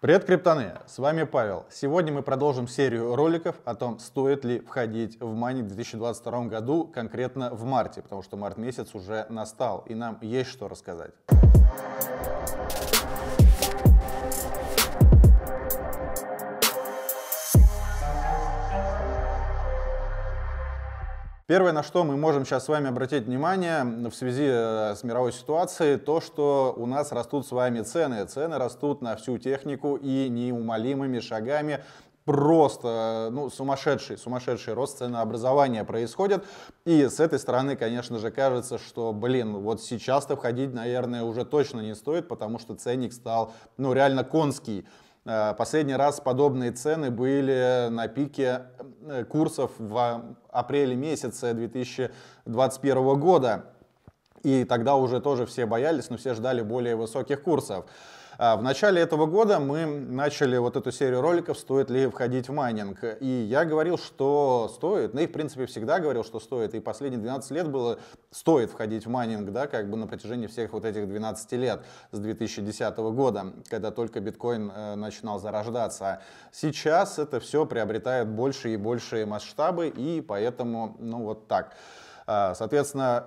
Привет, криптоны! С вами Павел. Сегодня мы продолжим серию роликов о том, стоит ли входить в майнинг в 2022 году, конкретно в марте, потому что март месяц уже настал, и нам есть что рассказать. Первое, на что мы можем сейчас с вами обратить внимание в связи э, с мировой ситуацией, то, что у нас растут с вами цены. Цены растут на всю технику и неумолимыми шагами просто э, ну, сумасшедший, сумасшедший рост ценообразования происходит. И с этой стороны, конечно же, кажется, что, блин, вот сейчас-то входить, наверное, уже точно не стоит, потому что ценник стал, ну, реально конский. Э, последний раз подобные цены были на пике э, курсов в апреле месяце 2021 года. И тогда уже тоже все боялись, но все ждали более высоких курсов. А, в начале этого года мы начали вот эту серию роликов «Стоит ли входить в майнинг?». И я говорил, что стоит. Ну и, в принципе, всегда говорил, что стоит. И последние 12 лет было «стоит входить в майнинг», да, как бы на протяжении всех вот этих 12 лет с 2010 года, когда только биткоин э, начинал зарождаться. Сейчас это все приобретает больше и большие масштабы, и поэтому, ну вот так. А, соответственно,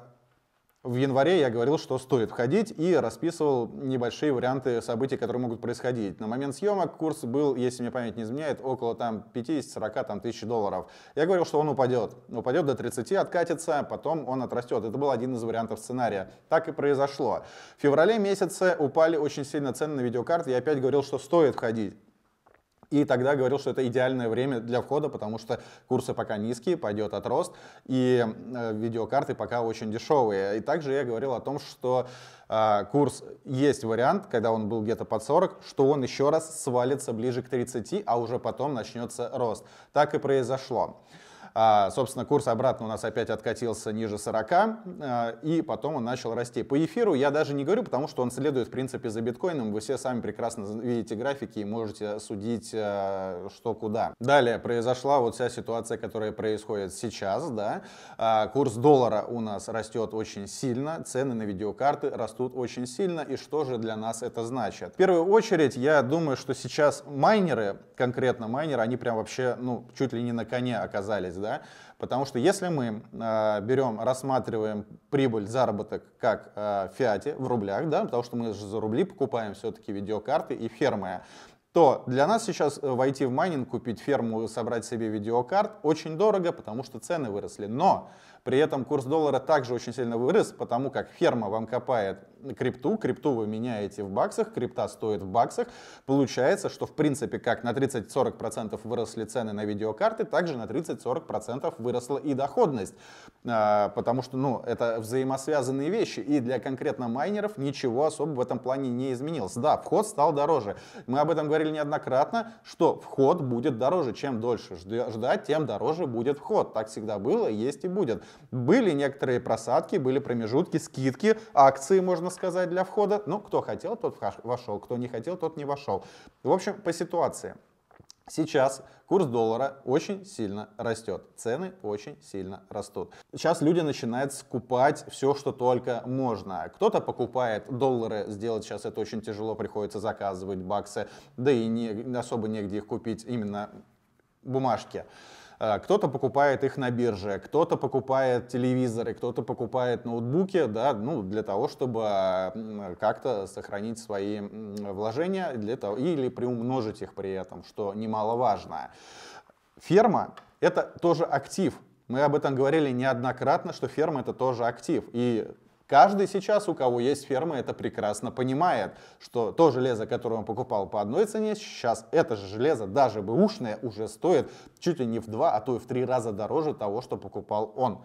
в январе я говорил, что стоит входить и расписывал небольшие варианты событий, которые могут происходить. На момент съемок курс был, если мне память не изменяет, около там 50-40 там, тысяч долларов. Я говорил, что он упадет. Упадет до 30, откатится, потом он отрастет. Это был один из вариантов сценария. Так и произошло. В феврале месяце упали очень сильно цены на видеокарты. Я опять говорил, что стоит входить. И тогда говорил, что это идеальное время для входа, потому что курсы пока низкие, пойдет отрост, и э, видеокарты пока очень дешевые. И также я говорил о том, что э, курс есть вариант, когда он был где-то под 40, что он еще раз свалится ближе к 30, а уже потом начнется рост. Так и произошло. А, собственно, курс обратно у нас опять откатился ниже 40, а, и потом он начал расти. По эфиру я даже не говорю, потому что он следует, в принципе, за биткоином. Вы все сами прекрасно видите графики и можете судить, э, что куда. Далее произошла вот вся ситуация, которая происходит сейчас. Да? А, курс доллара у нас растет очень сильно, цены на видеокарты растут очень сильно. И что же для нас это значит? В первую очередь, я думаю, что сейчас майнеры, конкретно майнеры, они прям вообще, ну, чуть ли не на коне оказались, да? Потому что если мы э, берем, рассматриваем прибыль, заработок как э, фиате, в рублях, да, потому что мы же за рубли покупаем все-таки видеокарты и фермы, то для нас сейчас э, войти в майнинг, купить ферму, собрать себе видеокарт очень дорого, потому что цены выросли. Но при этом курс доллара также очень сильно вырос, потому как ферма вам копает крипту, крипту вы меняете в баксах, крипта стоит в баксах. Получается, что в принципе как на 30-40% выросли цены на видеокарты, также на 30-40% выросла и доходность. А, потому что ну, это взаимосвязанные вещи, и для конкретно майнеров ничего особо в этом плане не изменилось. Да, вход стал дороже. Мы об этом говорили неоднократно, что вход будет дороже. Чем дольше ждать, тем дороже будет вход. Так всегда было, есть и будет. Были некоторые просадки, были промежутки, скидки, акции, можно сказать, для входа. Ну, кто хотел, тот вошел, кто не хотел, тот не вошел. В общем, по ситуации. Сейчас курс доллара очень сильно растет, цены очень сильно растут. Сейчас люди начинают скупать все, что только можно. Кто-то покупает доллары, сделать сейчас это очень тяжело, приходится заказывать баксы, да и не, особо негде их купить именно бумажки. Э, кто-то покупает их на бирже, кто-то покупает телевизоры, кто-то покупает ноутбуки, да, ну, для того, чтобы как-то сохранить свои вложения для того, или приумножить их при этом, что немаловажно. Ферма — это тоже актив, мы об этом говорили неоднократно, что ферма это тоже актив. И Каждый сейчас, у кого есть ферма, это прекрасно понимает, что то железо, которое он покупал по одной цене, сейчас это же железо, даже бы ушное, уже стоит чуть ли не в два, а то и в три раза дороже того, что покупал он.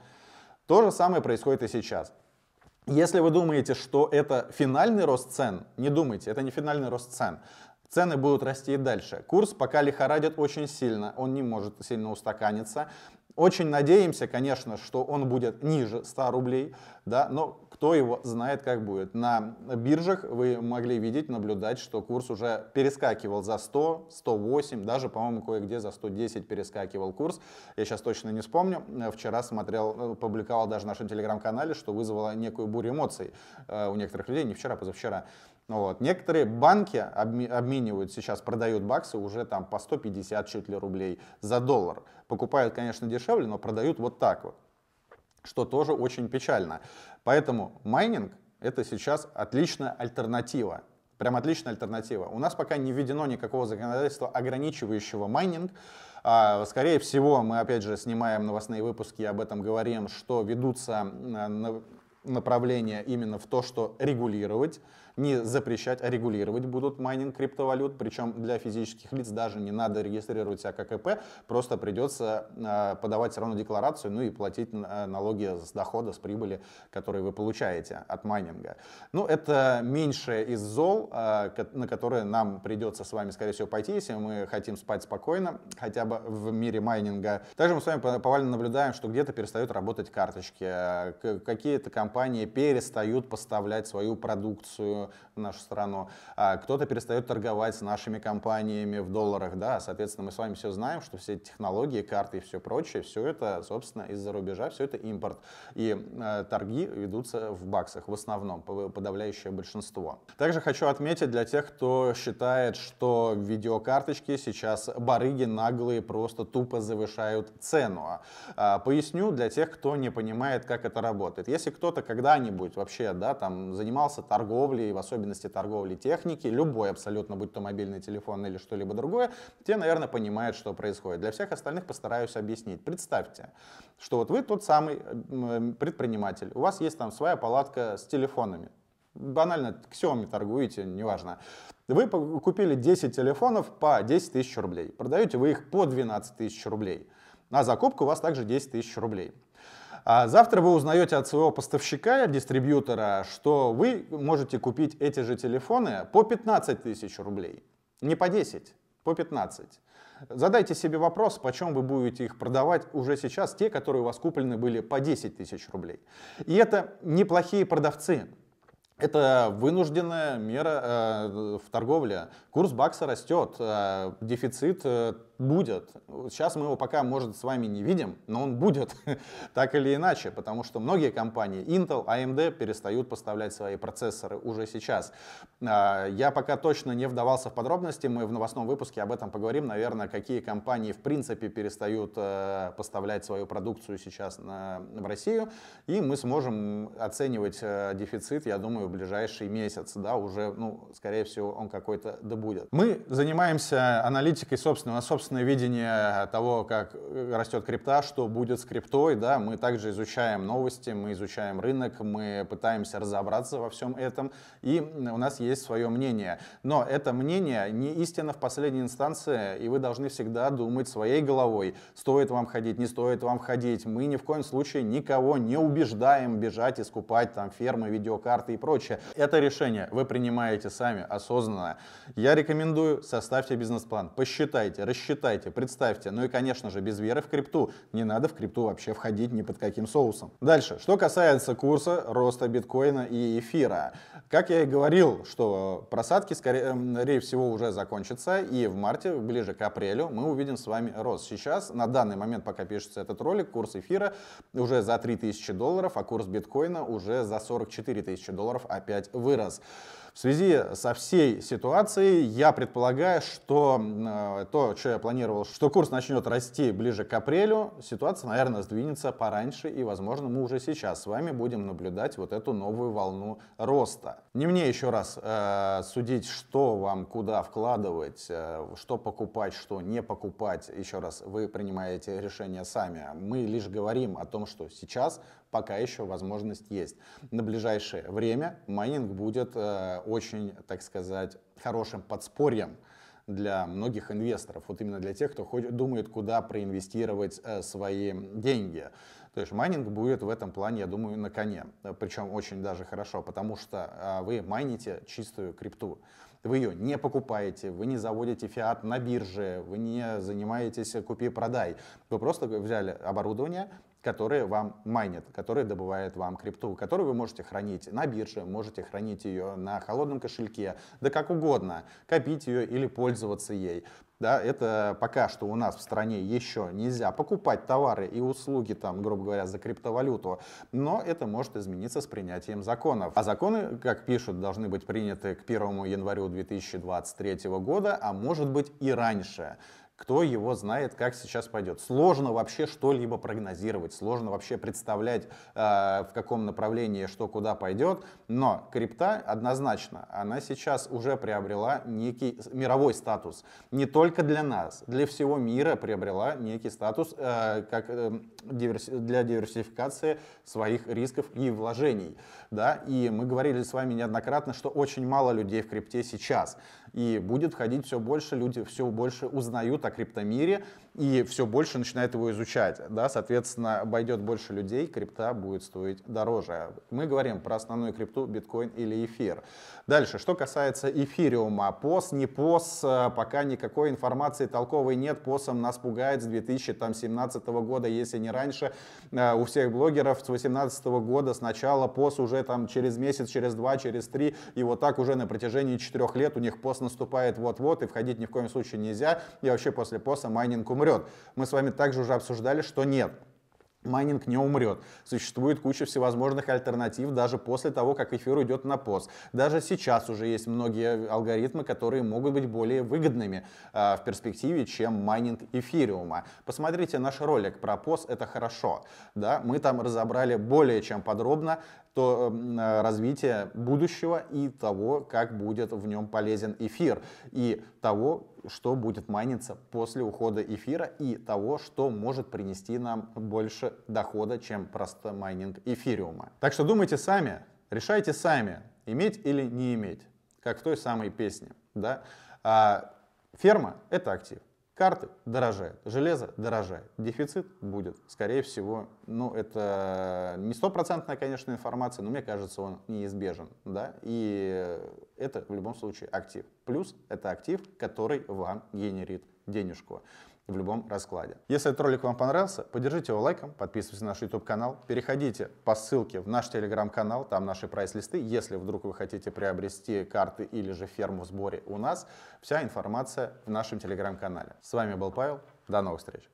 То же самое происходит и сейчас. Если вы думаете, что это финальный рост цен, не думайте, это не финальный рост цен. Цены будут расти и дальше. Курс пока лихорадит очень сильно, он не может сильно устаканиться. Очень надеемся, конечно, что он будет ниже 100 рублей, да, но кто его знает, как будет. На биржах вы могли видеть, наблюдать, что курс уже перескакивал за 100, 108, даже, по-моему, кое-где за 110 перескакивал курс. Я сейчас точно не вспомню. Э, вчера смотрел, э, публиковал даже в нашем телеграм-канале, что вызвало некую бурю эмоций э, у некоторых людей, не вчера, а позавчера. Вот. Некоторые банки обменивают сейчас, продают баксы уже там по 150 чуть ли рублей за доллар. Покупают, конечно, дешевле, но продают вот так вот что тоже очень печально. Поэтому майнинг — это сейчас отличная альтернатива. Прям отличная альтернатива. У нас пока не введено никакого законодательства, ограничивающего майнинг. А, скорее всего, мы опять же снимаем новостные выпуски и об этом говорим, что ведутся э, направление именно в то, что регулировать, не запрещать, а регулировать будут майнинг криптовалют. Причем для физических лиц даже не надо регистрировать себя как ИП, просто придется э, а, подавать все равно декларацию, ну и платить а, налоги с дохода, с прибыли, которые вы получаете от майнинга. Ну, это меньшее из зол, э, на которое нам придется с вами, скорее всего, пойти, если мы хотим спать спокойно, хотя бы в мире майнинга. Также мы с вами повально наблюдаем, что где-то перестают работать карточки, какие-то компании компании перестают поставлять свою продукцию в нашу страну, а, кто-то перестает торговать с нашими компаниями в долларах, да, соответственно, мы с вами все знаем, что все эти технологии, карты и все прочее, все это, собственно, из-за рубежа, все это импорт, и а, торги ведутся в баксах в основном, подавляющее большинство. Также хочу отметить для тех, кто считает, что видеокарточки сейчас барыги наглые просто тупо завышают цену. А, поясню для тех, кто не понимает, как это работает. Если кто-то кто-то когда-нибудь вообще, да, там занимался торговлей, в особенности торговлей техники, любой абсолютно, будь то мобильный телефон или что-либо другое, те, наверное, понимают, что происходит. Для всех остальных постараюсь объяснить. Представьте, что вот вы тот самый предприниматель, у вас есть там своя палатка с телефонами, банально ксиоми торгуете, неважно. Вы купили 10 телефонов по 10 тысяч рублей, продаете вы их по 12 тысяч рублей. На закупку у вас также 10 тысяч рублей. А завтра вы узнаете от своего поставщика, дистрибьютора, что вы можете купить эти же телефоны по 15 тысяч рублей. Не по 10, по 15. Задайте себе вопрос, почем вы будете их продавать уже сейчас, те, которые у вас куплены были по 10 тысяч рублей. И это неплохие продавцы. Это вынужденная мера э, в торговле. Курс бакса растет, э, дефицит э, будет. Сейчас мы его пока, может, с вами не видим, но он будет, так или иначе, потому что многие компании Intel, AMD перестают поставлять свои процессоры уже сейчас. А, я пока точно не вдавался в подробности, мы в новостном выпуске об этом поговорим, наверное, какие компании в принципе перестают э, поставлять свою продукцию сейчас на, в Россию, и мы сможем оценивать э, дефицит, я думаю, в ближайший месяц, да, уже, ну, скорее всего, он какой-то добудет. Мы занимаемся аналитикой собственного, собственного собственное видение того, как растет крипта, что будет с криптой, да, мы также изучаем новости, мы изучаем рынок, мы пытаемся разобраться во всем этом, и у нас есть свое мнение. Но это мнение не истина в последней инстанции, и вы должны всегда думать своей головой, стоит вам ходить, не стоит вам ходить. Мы ни в коем случае никого не убеждаем бежать, и скупать там фермы, видеокарты и прочее. Это решение вы принимаете сами осознанно. Я рекомендую, составьте бизнес-план, посчитайте, рассчитайте, Посчитайте, представьте. Ну и, конечно же, без веры в крипту. Не надо в крипту вообще входить ни под каким соусом. Дальше, что касается курса роста биткоина и эфира. Как я и говорил, что просадки, скорее эм, всего, уже закончатся, и в марте, ближе к апрелю, мы увидим с вами рост. Сейчас, на данный момент, пока пишется этот ролик, курс эфира уже за 3000 долларов, а курс биткоина уже за 44 тысячи долларов опять вырос. В связи со всей ситуацией я предполагаю, что э, то, что я планировал, что курс начнет расти ближе к апрелю, ситуация, наверное, сдвинется пораньше, и, возможно, мы уже сейчас с вами будем наблюдать вот эту новую волну роста. Не мне еще раз э, судить, что вам куда вкладывать, э, что покупать, что не покупать. Еще раз, вы принимаете решение сами. Мы лишь говорим о том, что сейчас пока еще возможность есть. На ближайшее время майнинг будет э, очень, так сказать, хорошим подспорьем для многих инвесторов, вот именно для тех, кто ходит, думает, куда проинвестировать э, свои деньги. То есть майнинг будет в этом плане, я думаю, на коне. Э, причем очень даже хорошо, потому что э, вы майните чистую крипту. Вы ее не покупаете, вы не заводите фиат на бирже, вы не занимаетесь э, купи-продай. Вы просто взяли оборудование, которые вам майнят, которые добывают вам крипту, которую вы можете хранить на бирже, можете хранить ее на холодном кошельке, да как угодно, копить ее или пользоваться ей. Да, это пока что у нас в стране еще нельзя покупать товары и услуги, там, грубо говоря, за криптовалюту, но это может измениться с принятием законов. А законы, как пишут, должны быть приняты к 1 январю 2023 года, а может быть и раньше. Кто его знает, как сейчас пойдет. Сложно вообще что-либо прогнозировать, сложно вообще представлять, э, в каком направлении что куда пойдет. Но крипта однозначно, она сейчас уже приобрела некий мировой статус. Не только для нас, для всего мира приобрела некий статус э, как, э, диверси для диверсификации своих рисков и вложений. Да? И мы говорили с вами неоднократно, что очень мало людей в крипте сейчас. И будет входить все больше, люди все больше узнают о криптомире, и все больше начинает его изучать. Да? Соответственно, обойдет больше людей, крипта будет стоить дороже. Мы говорим про основную крипту, биткоин или эфир. Дальше, что касается эфириума, POS, не POS, э, пока никакой информации толковой нет, POSом нас пугает с 2017 года, если не раньше, э, у всех блогеров с 2018 года сначала POS уже там через месяц, через два, через три, и вот так уже на протяжении четырех лет у них POS наступает вот-вот, и входить ни в коем случае нельзя. Я вообще после поса майнинг умрет. Мы с вами также уже обсуждали, что нет. Майнинг не умрет. Существует куча всевозможных альтернатив даже после того, как эфир уйдет на пост. Даже сейчас уже есть многие алгоритмы, которые могут быть более выгодными э, в перспективе, чем майнинг эфириума. Посмотрите наш ролик про пост, это хорошо. Да? Мы там разобрали более чем подробно то э, развитие будущего и того, как будет в нем полезен эфир, и того, что будет майниться после ухода эфира и того, что может принести нам больше дохода, чем просто майнинг эфириума. Так что думайте сами, решайте сами, иметь или не иметь, как в той самой песне. Да? А ферма — это актив. Карты дорожают, железо дорожает, дефицит будет, скорее всего. Ну, это не стопроцентная, конечно, информация, но мне кажется, он неизбежен, да, и это в любом случае актив. Плюс это актив, который вам генерит денежку в любом раскладе. Если этот ролик вам понравился, поддержите его лайком, подписывайтесь на наш YouTube-канал, переходите по ссылке в наш Telegram-канал, там наши прайс-листы. Если вдруг вы хотите приобрести карты или же ферму в сборе у нас, вся информация в нашем Telegram-канале. С вами был Павел, до новых встреч!